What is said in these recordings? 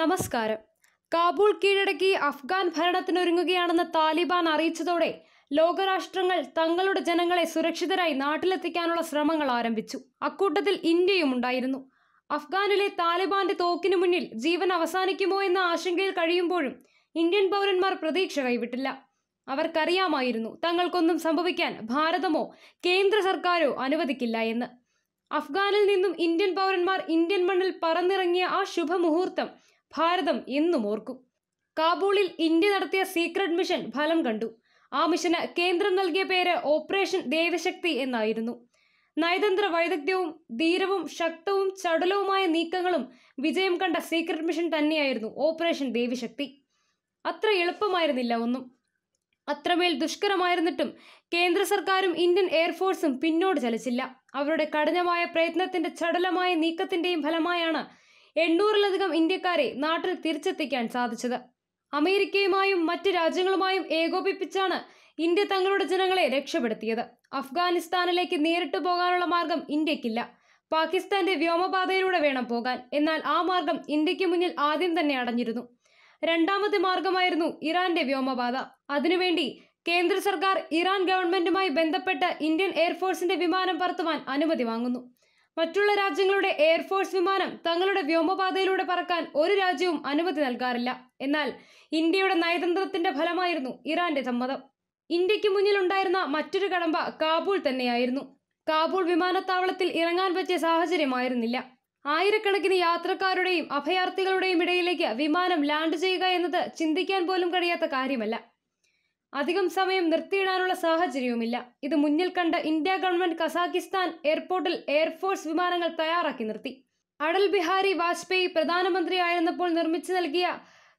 നമസ്കാരം കാബൂൾ കീഴടക്കി അഫ്ഗാൻ ഭരണത്തിനൊരുങ്ങുകയാണെന്ന് താലിബാൻ അറിയിച്ചതോടെ ലോകരാഷ്ട്രങ്ങൾ തങ്ങളുടെ ജനങ്ങളെ സുരക്ഷിതരായി നാട്ടിലെത്തിക്കാനുള്ള ശ്രമങ്ങൾ ആരംഭിച്ചു അക്കൂട്ടത്തിൽ ഇന്ത്യയും ഉണ്ടായിരുന്നു അഫ്ഗാനിലെ താലിബാന്റെ തോക്കിനു മുന്നിൽ ജീവൻ അവസാനിക്കുമോ എന്ന ആശങ്കയിൽ കഴിയുമ്പോഴും ഇന്ത്യൻ പൗരന്മാർ പ്രതീക്ഷ കൈവിട്ടില്ല അവർക്കറിയാമായിരുന്നു തങ്ങൾക്കൊന്നും സംഭവിക്കാൻ ഭാരതമോ കേന്ദ്ര സർക്കാരോ അനുവദിക്കില്ല എന്ന് അഫ്ഗാനിൽ നിന്നും ഇന്ത്യൻ പൗരന്മാർ ഇന്ത്യൻ മണ്ണിൽ പറന്നിറങ്ങിയ ആ ശുഭമുഹൂർത്തം ഭാരതം എന്നും ഓർക്കും കാബൂളിൽ ഇന്ത്യ നടത്തിയ സീക്രട്ട് മിഷൻ ഫലം കണ്ടു ആ മിഷന് കേന്ദ്രം നൽകിയ പേര് ഓപ്പറേഷൻ ദേവശക്തി എന്നായിരുന്നു നയതന്ത്ര വൈദഗ്ധ്യവും ധീരവും ശക്തവും ചടുലവുമായ നീക്കങ്ങളും വിജയം കണ്ട സീക്രട്ട് മിഷൻ തന്നെയായിരുന്നു ഓപ്പറേഷൻ ദേവിശക്തി അത്ര എളുപ്പമായിരുന്നില്ല ഒന്നും അത്രമേൽ ദുഷ്കരമായിരുന്നിട്ടും കേന്ദ്ര സർക്കാരും ഇന്ത്യൻ എയർഫോഴ്സും പിന്നോട് ചലിച്ചില്ല അവരുടെ കഠിനമായ പ്രയത്നത്തിന്റെ ചടലമായ നീക്കത്തിന്റെയും ഫലമായാണ് എണ്ണൂറിലധികം ഇന്ത്യക്കാരെ നാട്ടിൽ തിരിച്ചെത്തിക്കാൻ സാധിച്ചത് അമേരിക്കയുമായും മറ്റ് രാജ്യങ്ങളുമായും ഏകോപിപ്പിച്ചാണ് ഇന്ത്യ തങ്ങളുടെ ജനങ്ങളെ രക്ഷപ്പെടുത്തിയത് അഫ്ഗാനിസ്ഥാനിലേക്ക് നേരിട്ട് പോകാനുള്ള മാർഗം ഇന്ത്യക്കില്ല പാകിസ്ഥാന്റെ വ്യോമപാതയിലൂടെ വേണം പോകാൻ എന്നാൽ ആ മാർഗം ഇന്ത്യക്ക് മുന്നിൽ ആദ്യം തന്നെ അടഞ്ഞിരുന്നു രണ്ടാമത്തെ മാർഗമായിരുന്നു ഇറാന്റെ വ്യോമപാത അതിനുവേണ്ടി കേന്ദ്ര സർക്കാർ ഇറാൻ ഗവൺമെന്റുമായി ബന്ധപ്പെട്ട് ഇന്ത്യൻ എയർഫോഴ്സിന്റെ വിമാനം പറത്തുവാൻ അനുമതി വാങ്ങുന്നു മറ്റുള്ള രാജ്യങ്ങളുടെ എയർഫോഴ്സ് വിമാനം തങ്ങളുടെ വ്യോമപാതയിലൂടെ പറക്കാൻ ഒരു രാജ്യവും അനുമതി നൽകാറില്ല എന്നാൽ ഇന്ത്യയുടെ നയതന്ത്രത്തിന്റെ ഫലമായിരുന്നു ഇറാന്റെ സമ്മതം ഇന്ത്യക്ക് മുന്നിലുണ്ടായിരുന്ന മറ്റൊരു കടമ്പ കാബൂൾ തന്നെയായിരുന്നു കാബൂൾ വിമാനത്താവളത്തിൽ ഇറങ്ങാൻ പറ്റിയ സാഹചര്യമായിരുന്നില്ല ആയിരക്കണക്കിന് യാത്രക്കാരുടെയും അഭയാർത്ഥികളുടെയും ഇടയിലേക്ക് വിമാനം ലാൻഡ് ചെയ്യുക എന്നത് ചിന്തിക്കാൻ പോലും കഴിയാത്ത കാര്യമല്ല അധികം സമയം നിർത്തിയിടാനുള്ള സാഹചര്യവുമില്ല ഇത് മുന്നിൽ കണ്ട ഇന്ത്യ ഗവൺമെന്റ് കസാഖിസ്ഥാൻ എയർപോർട്ടിൽ എയർഫോഴ്സ് വിമാനങ്ങൾ തയ്യാറാക്കി നിർത്തി അടൽ ബിഹാരി വാജ്പേയി പ്രധാനമന്ത്രിയായിരുന്നപ്പോൾ നിർമ്മിച്ചു നൽകിയ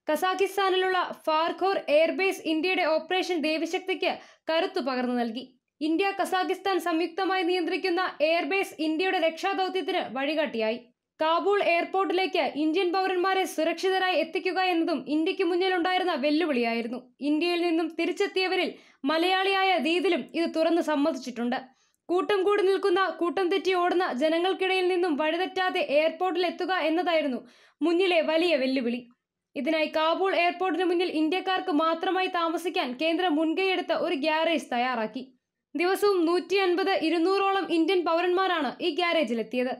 കസാഖിസ്ഥാനിലുള്ള ഫാർഖോർ എയർബേസ് ഇന്ത്യയുടെ ഓപ്പറേഷൻ ദേവിശക്തിക്ക് കരുത്തു പകർന്നു നൽകി ഇന്ത്യ കസാഖിസ്ഥാൻ സംയുക്തമായി നിയന്ത്രിക്കുന്ന എയർബേസ് ഇന്ത്യയുടെ രക്ഷാദൌത്യത്തിന് വഴികാട്ടിയായി കാബൂൾ എയർപോർട്ടിലേക്ക് ഇന്ത്യൻ പൗരന്മാരെ സുരക്ഷിതരായി എത്തിക്കുക എന്നതും ഇന്ത്യക്ക് മുന്നിലുണ്ടായിരുന്ന വെല്ലുവിളിയായിരുന്നു ഇന്ത്യയിൽ നിന്നും തിരിച്ചെത്തിയവരിൽ മലയാളിയായ ദീപിലും ഇത് തുറന്ന് സമ്മതിച്ചിട്ടുണ്ട് കൂട്ടം കൂടി നിൽക്കുന്ന കൂട്ടം തെറ്റി ഓടുന്ന ജനങ്ങൾക്കിടയിൽ നിന്നും വഴിതെറ്റാതെ എയർപോർട്ടിൽ എത്തുക എന്നതായിരുന്നു മുന്നിലെ വലിയ വെല്ലുവിളി ഇതിനായി കാബൂൾ എയർപോർട്ടിന് മുന്നിൽ ഇന്ത്യക്കാർക്ക് മാത്രമായി താമസിക്കാൻ കേന്ദ്രം മുൻകൈയെടുത്ത ഒരു ഗ്യാരേജ് തയ്യാറാക്കി ദിവസവും നൂറ്റി അൻപത് ഇരുന്നൂറോളം ഇന്ത്യൻ പൗരന്മാരാണ് ഈ ഗ്യാരേജിലെത്തിയത്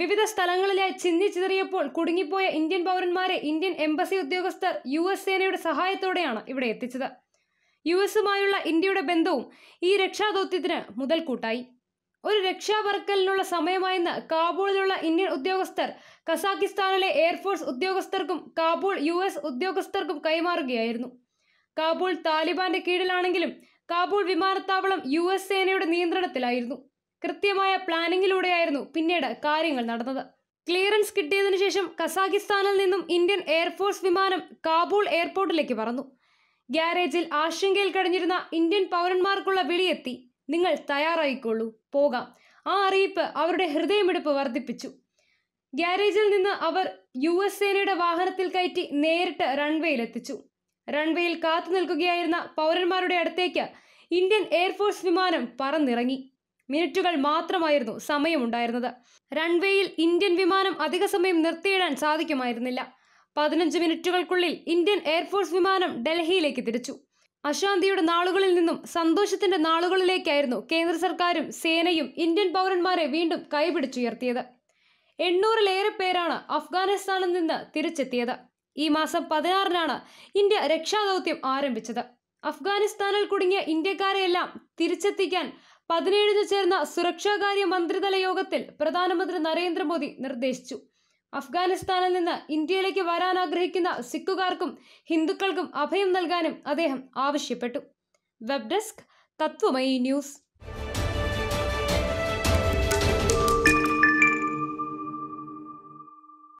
വിവിധ സ്ഥലങ്ങളിലായി ചിന്നി ചിതറിയപ്പോൾ കുടുങ്ങിപ്പോയ ഇന്ത്യൻ പൗരന്മാരെ ഇന്ത്യൻ എംബസി ഉദ്യോഗസ്ഥർ യു എസ് സേനയുടെ സഹായത്തോടെയാണ് ഇവിടെ എത്തിച്ചത് യു എസുമായുള്ള ഇന്ത്യയുടെ ബന്ധവും ഈ രക്ഷാദൗത്യത്തിന് മുതൽക്കൂട്ടായി ഒരു രക്ഷാപറക്കലിനുള്ള സമയമായെന്ന് കാബൂളിലുള്ള ഇന്ത്യൻ ഉദ്യോഗസ്ഥർ കസാക്കിസ്ഥാനിലെ എയർഫോഴ്സ് ഉദ്യോഗസ്ഥർക്കും കാബൂൾ യു എസ് ഉദ്യോഗസ്ഥർക്കും കൈമാറുകയായിരുന്നു കാബൂൾ താലിബാന്റെ കീഴിലാണെങ്കിലും കാബൂൾ വിമാനത്താവളം യു എസ് സേനയുടെ നിയന്ത്രണത്തിലായിരുന്നു കൃത്യമായ പ്ലാനിങ്ങിലൂടെയായിരുന്നു പിന്നീട് കാര്യങ്ങൾ നടന്നത് ക്ലിയറൻസ് കിട്ടിയതിനു ശേഷം കസാഖിസ്ഥാനിൽ നിന്നും ഇന്ത്യൻ എയർഫോഴ്സ് വിമാനം കാബൂൾ എയർപോർട്ടിലേക്ക് പറന്നു ഗ്യാരേജിൽ ആശങ്കയിൽ കഴിഞ്ഞിരുന്ന ഇന്ത്യൻ പൗരന്മാർക്കുള്ള വിളിയെത്തി നിങ്ങൾ തയ്യാറായിക്കൊള്ളൂ പോകാം ആ അറിയിപ്പ് അവരുടെ ഹൃദയമിടിപ്പ് വർദ്ധിപ്പിച്ചു ഗ്യാരേജിൽ നിന്ന് അവർ യു എസ് സേനയുടെ വാഹനത്തിൽ കയറ്റി നേരിട്ട് റൺവേയിലെത്തിച്ചു റൺവേയിൽ കാത്തു നിൽക്കുകയായിരുന്ന പൗരന്മാരുടെ അടുത്തേക്ക് ഇന്ത്യൻ എയർഫോഴ്സ് വിമാനം പറന്നിറങ്ങി മിനിറ്റുകൾ മാത്രമായിരുന്നു സമയമുണ്ടായിരുന്നത് റൺവേയിൽ ഇന്ത്യൻ വിമാനം അധിക സമയം നിർത്തിയിടാൻ സാധിക്കുമായിരുന്നില്ല പതിനഞ്ച് മിനിറ്റുകൾക്കുള്ളിൽ ഇന്ത്യൻ എയർഫോഴ്സ് വിമാനം ഡൽഹിയിലേക്ക് തിരിച്ചു അശാന്തിയുടെ നാളുകളിൽ നിന്നും സന്തോഷത്തിന്റെ നാളുകളിലേക്കായിരുന്നു കേന്ദ്ര സർക്കാരും സേനയും ഇന്ത്യൻ പൗരന്മാരെ വീണ്ടും കൈപിടിച്ചുയർത്തിയത് എണ്ണൂറിലേറെ പേരാണ് അഫ്ഗാനിസ്ഥാനിൽ നിന്ന് തിരിച്ചെത്തിയത് ഈ മാസം പതിനാറിനാണ് ഇന്ത്യ രക്ഷാദൗത്യം ആരംഭിച്ചത് അഫ്ഗാനിസ്ഥാനിൽ കുടുങ്ങിയ ഇന്ത്യക്കാരെയെല്ലാം തിരിച്ചെത്തിക്കാൻ പതിനേഴിന് ചേർന്ന സുരക്ഷാകാര്യ മന്ത്രിതല യോഗത്തിൽ പ്രധാനമന്ത്രി നരേന്ദ്രമോദി നിർദ്ദേശിച്ചു അഫ്ഗാനിസ്ഥാനിൽ നിന്ന് ഇന്ത്യയിലേക്ക് വരാൻ ആഗ്രഹിക്കുന്ന സിഖുകാർക്കും ഹിന്ദുക്കൾക്കും അഭയം നൽകാനും അദ്ദേഹം ആവശ്യപ്പെട്ടു വെബ് ഡെസ്ക് തത്വമയി ന്യൂസ്